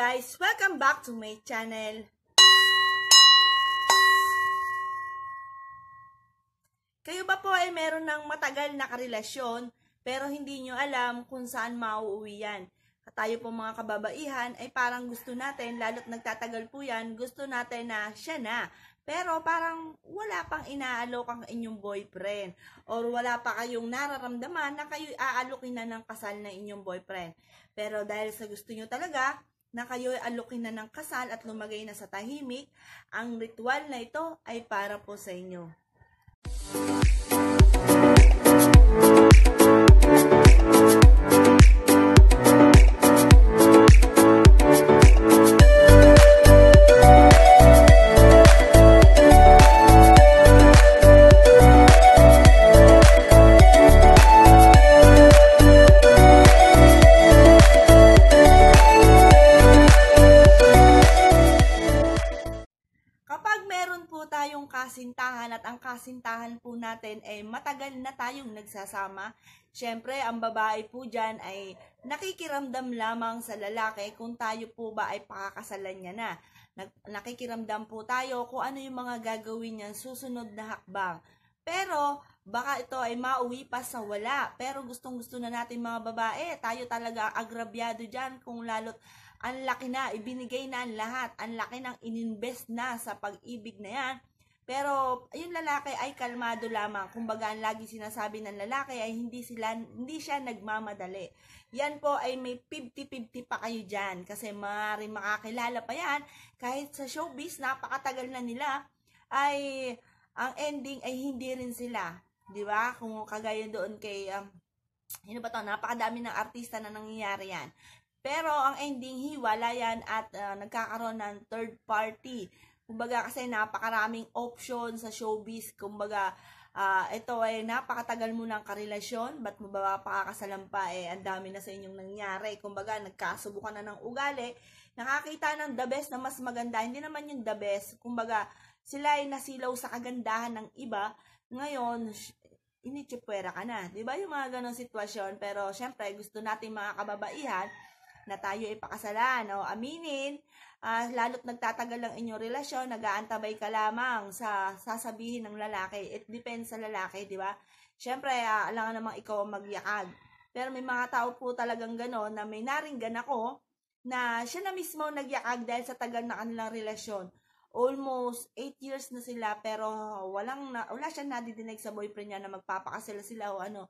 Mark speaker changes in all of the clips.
Speaker 1: guys! Welcome back to my channel! Kayo ba po ay meron ng matagal na karelasyon pero hindi nyo alam kung saan mauuwi yan? At tayo po mga kababaihan ay parang gusto natin, lalo't nagtatagal po yan, gusto natin na siya na. Pero parang wala pang inaalok ang inyong boyfriend or wala pa kayong nararamdaman na kayo aalokin na ng kasal na inyong boyfriend. Pero dahil sa gusto nyo talaga, na kayo ay alukin na ng kasal at lumagay na sa tahimik, ang ritual na ito ay para po sa inyo. Music matagal na tayong nagsasama. syempre ang babae po dyan ay nakikiramdam lamang sa lalaki kung tayo po ba ay pakakasalan niya na. Nakikiramdam po tayo kung ano yung mga gagawin niya susunod na hakbang. Pero, baka ito ay mauwi pa sa wala. Pero gustong gusto na natin mga babae, tayo talaga agrabyado dyan kung lalot ang laki na, ibinigay na ang lahat, ang laki ng ininvest na sa pag-ibig na yan. Pero yung lalaki ay kalmado lamang. Kumbaga, ang lagi sinasabi ng lalaki ay hindi sila hindi siya nagmamadali. Yan po ay may 50-50 pa kayo diyan kasi maaaring makakilala pa yan kahit sa showbiz napakatagal na nila ay ang ending ay hindi rin sila, 'di ba? Kung kagaya doon kay um, ano ba to, napakadami ng artista na nangyayari yan. Pero ang ending hiwala yan at uh, nagkakaroon ng third party Kumbaga kasi napakaraming option sa showbiz. Kumbaga, uh, ito ay eh, napakatagal mo ng karelasyon, ba't mo ba pa? eh, ang dami na sa inyong nangyari. Kumbaga, nagkasubukan na ng ugali, nakakita ng the best na mas maganda, hindi naman yung the best. Kumbaga, sila ay nasilaw sa kagandahan ng iba, ngayon, initsipwera ka na. Di ba yung mga ganong sitwasyon? Pero, syempre, gusto natin mga kababaihan, na tayo ay pakasalan o aminin, uh, lalo't nagtatagal ang inyong relasyon, nag-aantabay ka lamang sa sasabihin ng lalaki. It depends sa lalaki, di ba? Siyempre, uh, alam ka namang ikaw ang magyakag. Pero may mga tao po talagang gano'n na may naringgan ako na siya na mismo nagyakag dahil sa tagal na kanilang relasyon. Almost 8 years na sila pero walang na, wala siyang nadidinig sa boyfriend niya na magpapakasala sila o ano.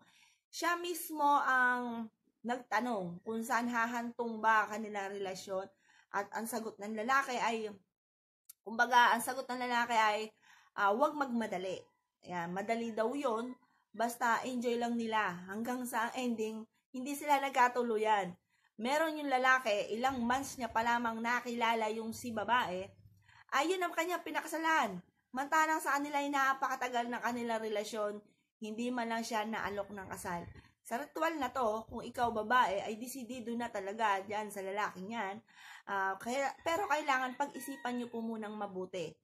Speaker 1: Siya mismo ang nagtanong kung saan hahantong ba kanila relasyon at ang sagot ng lalaki ay kumbaga ang sagot ng lalaki ay uh, ah, wag magmadali. Ayan, madali daw 'yon basta enjoy lang nila hanggang sa ending hindi sila nagkatuluyan. Meron yung lalaki, ilang months niya pa lamang nakilala yung si babae, ayun ang kanya pinakasalan. Mantalang sa kanila ay napakatagal ng kanila relasyon, hindi man lang siya naalok ng kasal. Sa ritual na to, kung ikaw babae, ay disidido na talaga dyan sa lalaking yan. Uh, kaya, pero kailangan pag-isipan nyo po munang mabuti.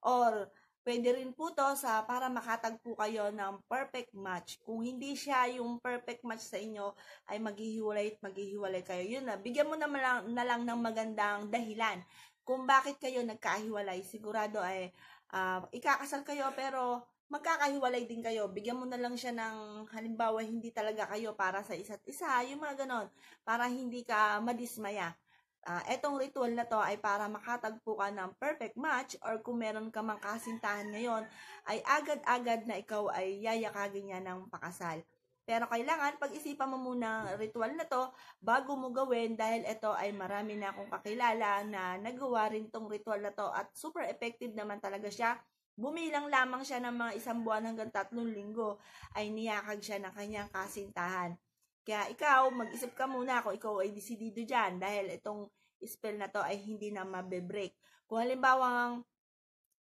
Speaker 1: Or, pwede rin po to sa para makatagpo kayo ng perfect match. Kung hindi siya yung perfect match sa inyo, ay maghihiwalay at maghihiwalay kayo. Yun na, bigyan mo na lang, na lang ng magandang dahilan kung bakit kayo nagkahiwalay. Sigurado ay uh, ikakasal kayo pero magkakahiwalay din kayo. Bigyan mo na lang siya ng, halimbawa, hindi talaga kayo para sa isa't isa. Yung mga ganon. Para hindi ka madismaya. Uh, etong ritual na to ay para makatagpo ka ng perfect match or kung meron ka mang kasintahan ngayon, ay agad-agad na ikaw ay yayakagin niya ng pakasal. Pero kailangan pag-isipan mo muna ang ritual na to bago mo gawin dahil ito ay marami na akong kakilala na nagawa rin tong ritual na to at super effective naman talaga siya Bumilang lamang siya ng mga isang buwan hanggang tatlong linggo ay niyakag siya ng kanyang kasintahan. Kaya ikaw, mag-isip ka muna kung ikaw ay desidido dyan dahil itong spell na to ay hindi na mabe-break. Kung halimbawa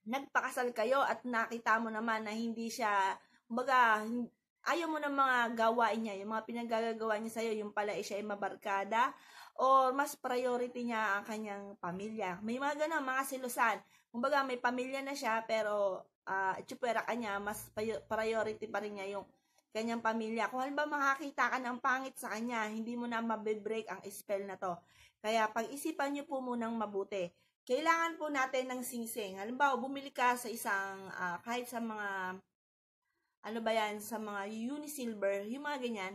Speaker 1: nagpakasal kayo at nakita mo naman na hindi siya, kumbaga, ayaw mo ng mga gawain niya, yung mga pinagagagawa niya sa'yo, yung pala siya ay mabarkada, or mas priority niya ang kanyang pamilya. May mga ganun, mga silusan kumbaga may pamilya na siya pero uh, ah, itsupera kanya, mas priority pa rin niya yung kanyang pamilya. Kung halimbawa makakita ka ng pangit sa kanya, hindi mo na mabibreak ang spell na to. Kaya pag-isipan niyo po munang mabuti. Kailangan po natin ng singsing. Halimbawa, bumili ka sa isang, uh, kahit sa mga, ano ba yan, sa mga unisilver, yung mga ganyan,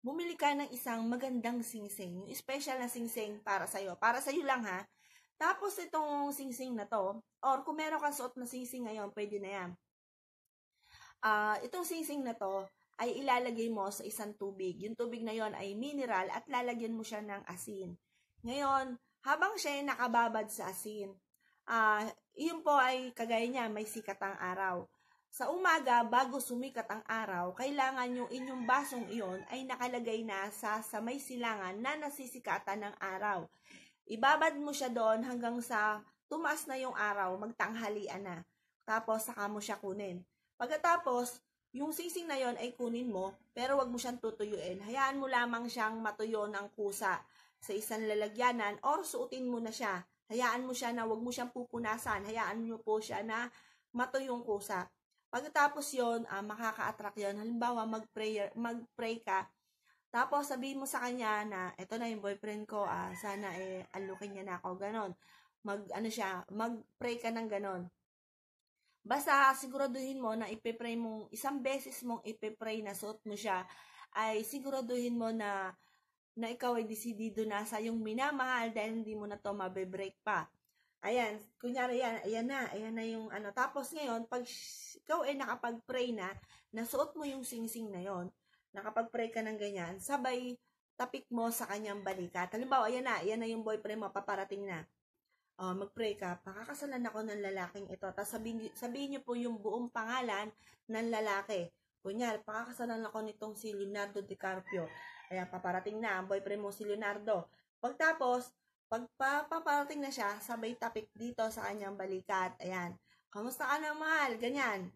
Speaker 1: bumili ka ng isang magandang singsing. Yung special na singsing para sa'yo. Para sa'yo lang ha. Tapos itong singsing na to, or kung meron kang suot na singsing ngayon, pwede na yan. Uh, itong singsing na to ay ilalagay mo sa isang tubig. Yung tubig na yon ay mineral at lalagyan mo siya ng asin. Ngayon, habang siya ay nakababad sa asin, uh, yun po ay kagaya niya, may sikat ang araw. Sa umaga, bago sumikat ang araw, kailangan yung inyong basong iyon ay nakalagay na sa, sa may silangan na nasisikatan ng araw. Ibabad mo siya doon hanggang sa tumaas na yung araw, magtanghalian na. Tapos, saka mo siya kunin. Pagkatapos, yung sising na yon ay kunin mo, pero wag mo siyang tutuyuin. Hayaan mo lamang siyang matuyo ng kusa sa isang lalagyanan or suutin mo na siya. Hayaan mo siya na wag mo siyang pupunasan. Hayaan mo po siya na matuyong kusa. Pagkatapos yon, ah, makaka-attract yon. Halimbawa, mag-prayer, mag-pray ka tapos, sabihin mo sa kanya na, eto na yung boyfriend ko, ah, sana eh, alukin niya na ako, ganon. Mag, ano siya, mag-pray ka ng ganon. Basta, siguraduhin mo na ipipray mong, isang beses mong ipipray na suot mo siya, ay siguraduhin mo na, na ikaw ay desidido na sa yung minamahal dahil hindi mo na to mabe-break pa. Ayan, kunyari yan, ayan na, ayan na yung ano. Tapos ngayon, pag ikaw ay nakapag-pray na, nasuot mo yung singsing na yon nakapag-pray ka ng ganyan, sabay tapik mo sa kanyang balikat. Halimbawa, ayan na, ayan na yung boyfriend mo, paparating na. Uh, mag-pray ka, pakakasalan ako ng lalaking ito. Tapos sabihin, sabihin niyo po yung buong pangalan ng lalaki. Kunyari, pakakasalan ako nitong si Leonardo DiCaprio. Ayan, paparating na ang boyfriend mo si Leonardo. Pagtapos, pag paparating na siya, sabay tapik dito sa kanyang balikat. Ayan, kamusta ka na mahal? Ganyan.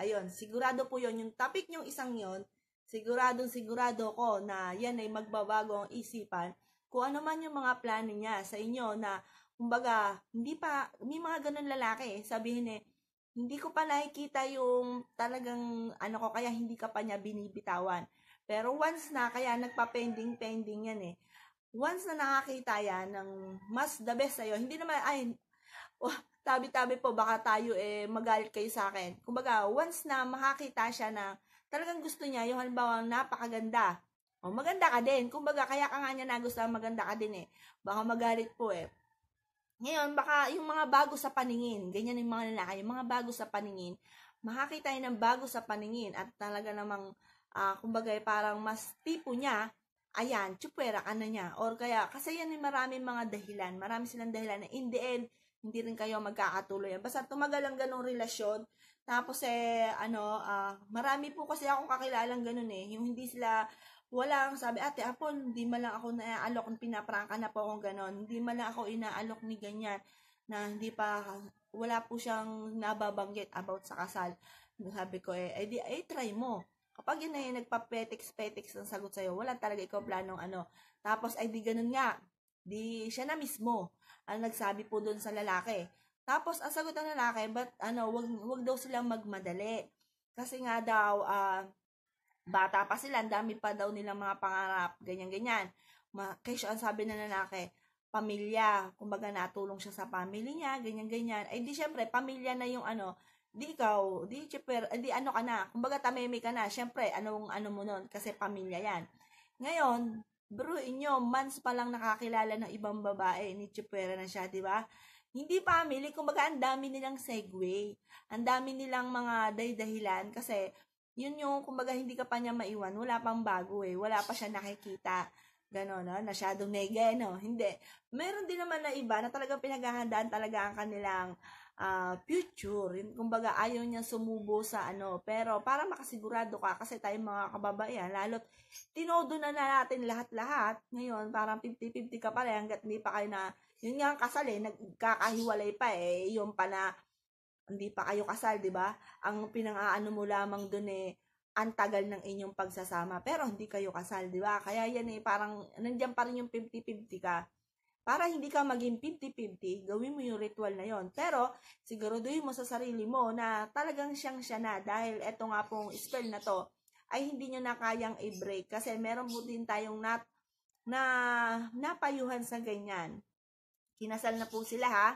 Speaker 1: Ayun, sigurado po yon yung topic yung isang yon Siguradong sigurado ko na yan ay magbabago ang isipan kung ano man yung mga plano niya sa inyo na kumbaga hindi pa may mga ganun lalaki sabihin eh hindi ko pa nakikita yung talagang ano ko kaya hindi ka pa niya binibitawan. Pero once na kaya nagpa-pending-pending yan eh. Once na nakakita yan ng mas the best sa'yo, hindi naman ay oh, tabi-tabi po baka tayo eh magalit kayo sa akin. Kumbaga once na makakita siya na talagang gusto niya yung halimbawa napakaganda. O maganda ka din. Kumbaga, kaya ka nga niya nagustuhan maganda ka din eh. Baka magalit po eh. Ngayon, baka yung mga bago sa paningin, ganyan yung mga lalaki, yung mga bago sa paningin, makakita yun ng bago sa paningin at talaga namang, uh, kumbaga, eh, parang mas tipo niya, ayan, tsupwera ka ano na niya. Or kaya, kasi yan yung maraming mga dahilan, marami silang dahilan na in the end, hindi rin kayo magkakatuloy. Basta tumagal ang ganong relasyon. Tapos eh, ano, uh, marami po kasi akong kakilalang ganun eh. Yung hindi sila, wala ang sabi, ate, apon, hindi man lang ako naaalok, pinaprangka na po akong ganun. Hindi man lang ako inaalok ni ganyan na hindi pa, wala po siyang nababanggit about sa kasal. Sabi ko eh, eh, eh try mo. Kapag yun na yun, nagpa-petiks-petiks ang sagot sa'yo, wala talaga ikaw planong ano. Tapos, ay di ganun nga, di siya na mismo ang nagsabi po doon sa lalaki. Tapos, ang sagot ng lalaki, but ano, wag, wag daw silang magmadali. Kasi nga daw, uh, bata pa sila, ang dami pa daw nilang mga pangarap, ganyan-ganyan. Ma- kaysa ang sabi ng lalaki, pamilya, kumbaga natulong siya sa family niya, ganyan-ganyan. Ay, di syempre, pamilya na yung ano, di ikaw, di cheper, eh, di ano ka na, kumbaga tameme ka na, syempre, anong ano mo nun, kasi pamilya yan. Ngayon, Bro, inyo, months pa lang nakakilala ng ibang babae, ni Chipwera na siya, di ba? Hindi family, kumbaga ang dami nilang segue, ang dami nilang mga dahilan kasi yun yung kumbaga hindi ka pa niya maiwan, wala pang bago eh, wala pa siya nakikita. Ganon, no? Nasyadong mega, no? Hindi. Meron din naman na iba na talagang pinaghahandaan talaga ang kanilang uh, ah, future. Kumbaga, ayaw niya sumubo sa ano. Pero para makasigurado ka, kasi tayong mga kababayan, lalo't tinodo na, na natin lahat-lahat. Ngayon, parang 50-50 ka pala hanggat hindi pa kayo na, yun nga ang kasal eh, nagkakahiwalay pa eh. Yung pa na, hindi pa kayo kasal, di ba? Ang pinangaano mo lamang dun eh, ang tagal ng inyong pagsasama pero hindi kayo kasal, di ba? Kaya yan eh, parang nandiyan pa rin yung 50-50 ka. Para hindi ka maging 50-50, gawin mo yung ritual na yon. Pero, siguraduhin mo sa sarili mo na talagang siyang siya na dahil eto nga pong spell na to ay hindi nyo na kayang i-break kasi meron po din tayong nat na napayuhan sa ganyan. Kinasal na po sila ha.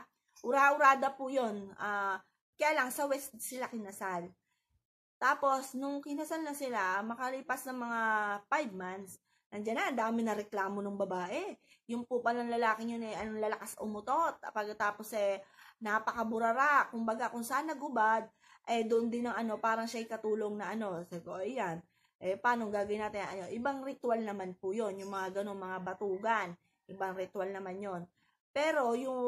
Speaker 1: Ura-urada po yun. Uh, kaya lang, sa West sila kinasal. Tapos, nung kinasal na sila, makalipas ng mga 5 months, Nandiyan na, ang dami na reklamo ng babae. Yung po palang lalaki yun eh, anong lalakas umutot. Pagkatapos eh, napakaburara. Kumbaga, kung saan nagubad, eh, doon din ang ano, parang siya'y katulong na ano. Sabi ko, ayan. Eh, paano gagawin natin? Ano, ibang ritual naman po yon Yung mga ganong mga batugan. Ibang ritual naman yon Pero yung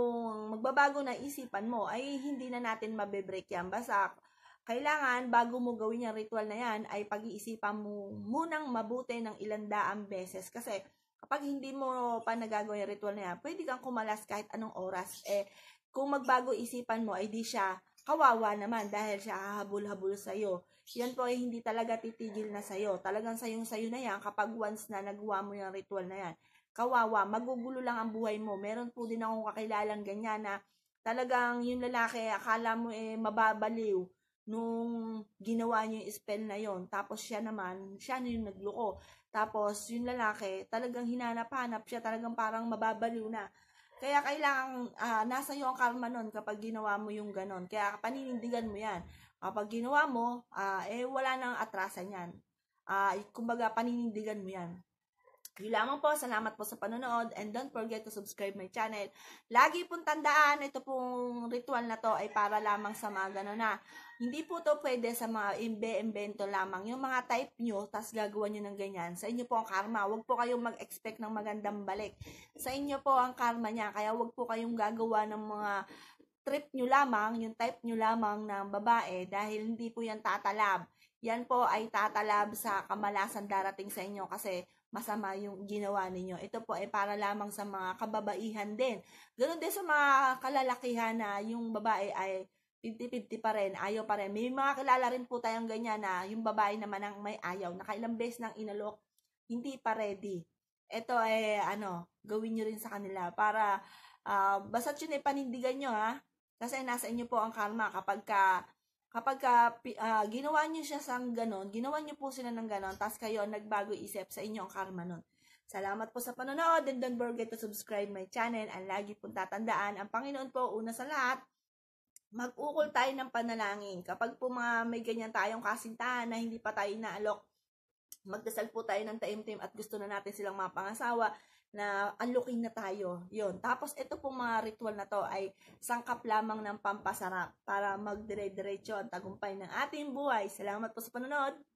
Speaker 1: magbabago na isipan mo ay hindi na natin mabe-break yan. Basta kailangan bago mo gawin yung ritual na yan ay pag-iisipan mo munang mabuti ng ilang daang beses. Kasi kapag hindi mo pa nagagawa yung ritual na yan, pwede kang kumalas kahit anong oras. Eh, kung magbago isipan mo, ay di siya kawawa naman dahil siya hahabol-habol sa'yo. Yan po ay hindi talaga titigil na sa'yo. Talagang sayong-sayo na yan kapag once na nagawa mo yung ritual na yan. Kawawa, magugulo lang ang buhay mo. Meron po din akong kakilalang ganyan na talagang yung lalaki, akala mo eh mababaliw nung ginawa niya yung spell na yon tapos siya naman siya na yung nagloko tapos yung lalaki talagang hinanap-hanap siya talagang parang mababaliw na kaya kailangan uh, ah, nasa iyo ang karma noon kapag ginawa mo yung ganon kaya paninindigan mo yan kapag ginawa mo uh, eh wala nang atrasan yan uh, ah, kumbaga paninindigan mo yan yun lamang po, salamat po sa panonood and don't forget to subscribe my channel. Lagi pong tandaan, ito pong ritual na to ay para lamang sa mga gano'n na hindi po to pwede sa mga imbe-imbento lamang. Yung mga type nyo, tas gagawa nyo ng ganyan. Sa inyo po ang karma. Huwag po kayong mag-expect ng magandang balik. Sa inyo po ang karma niya. Kaya huwag po kayong gagawa ng mga trip nyo lamang, yung type nyo lamang ng babae dahil hindi po yan tatalab. Yan po ay tatalab sa kamalasan darating sa inyo kasi masama yung ginawa ninyo. Ito po ay para lamang sa mga kababaihan din. Ganun din sa mga kalalakihan na yung babae ay 50-50 pa rin, ayaw pa rin. May mga kilala rin po tayong ganyan na yung babae naman ang may ayaw, nakailang beses nang inalok, hindi pa ready. Ito eh, ano, gawin nyo rin sa kanila para, uh, ah, basta yun eh, panindigan nyo ha. Kasi nasa inyo po ang karma kapag ka, kapag ka, uh, ginawa nyo siya sang ganon, ginawa nyo po sila ng ganon, tapos kayo nagbago isip sa inyo ang karma nun. Salamat po sa panonood and don't forget to subscribe my channel and lagi pong tatandaan, ang Panginoon po una sa lahat, mag-ukol tayo ng panalangin. Kapag po mga may ganyan tayong kasintahan na hindi pa tayo naalok, magdasal po tayo ng taimtim at gusto na natin silang mapangasawa na unlocking na tayo. Yun. Tapos ito pong mga ritual na to ay sangkap lamang ng pampasarap para magdire-diretso ang tagumpay ng ating buhay. Salamat po sa panonood.